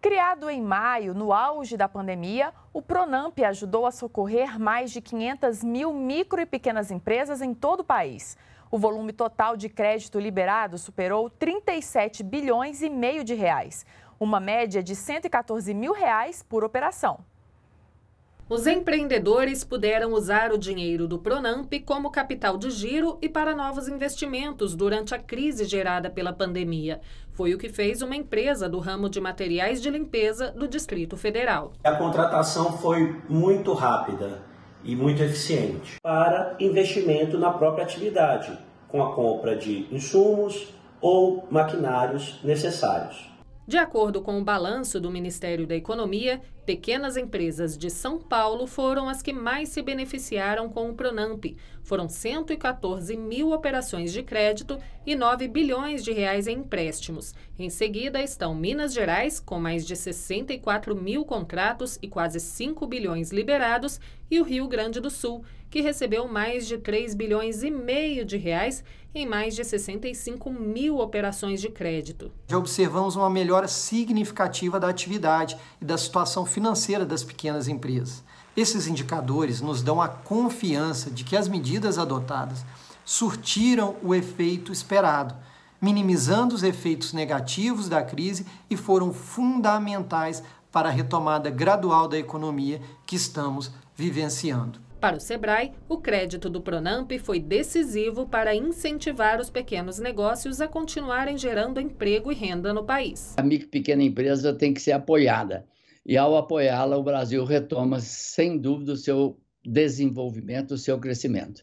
Criado em maio, no auge da pandemia, o Pronamp ajudou a socorrer mais de 500 mil micro e pequenas empresas em todo o país. O volume total de crédito liberado superou 37 bilhões e meio de reais, uma média de 114 mil reais por operação. Os empreendedores puderam usar o dinheiro do Pronamp como capital de giro e para novos investimentos durante a crise gerada pela pandemia. Foi o que fez uma empresa do ramo de materiais de limpeza do Distrito Federal. A contratação foi muito rápida e muito eficiente para investimento na própria atividade, com a compra de insumos ou maquinários necessários. De acordo com o balanço do Ministério da Economia, pequenas empresas de São Paulo foram as que mais se beneficiaram com o Pronamp. Foram 114 mil operações de crédito e 9 bilhões de reais em empréstimos. Em seguida estão Minas Gerais, com mais de 64 mil contratos e quase 5 bilhões liberados, e o Rio Grande do Sul, que recebeu mais de 3 bilhões e meio de reais em mais de 65 mil operações de crédito. Já observamos uma melhora significativa da atividade e da situação financeira das pequenas empresas. Esses indicadores nos dão a confiança de que as medidas adotadas surtiram o efeito esperado, minimizando os efeitos negativos da crise e foram fundamentais para a retomada gradual da economia que estamos vivenciando. Para o Sebrae, o crédito do Pronamp foi decisivo para incentivar os pequenos negócios a continuarem gerando emprego e renda no país. A micro pequena empresa tem que ser apoiada. E ao apoiá-la, o Brasil retoma, sem dúvida, o seu desenvolvimento, o seu crescimento.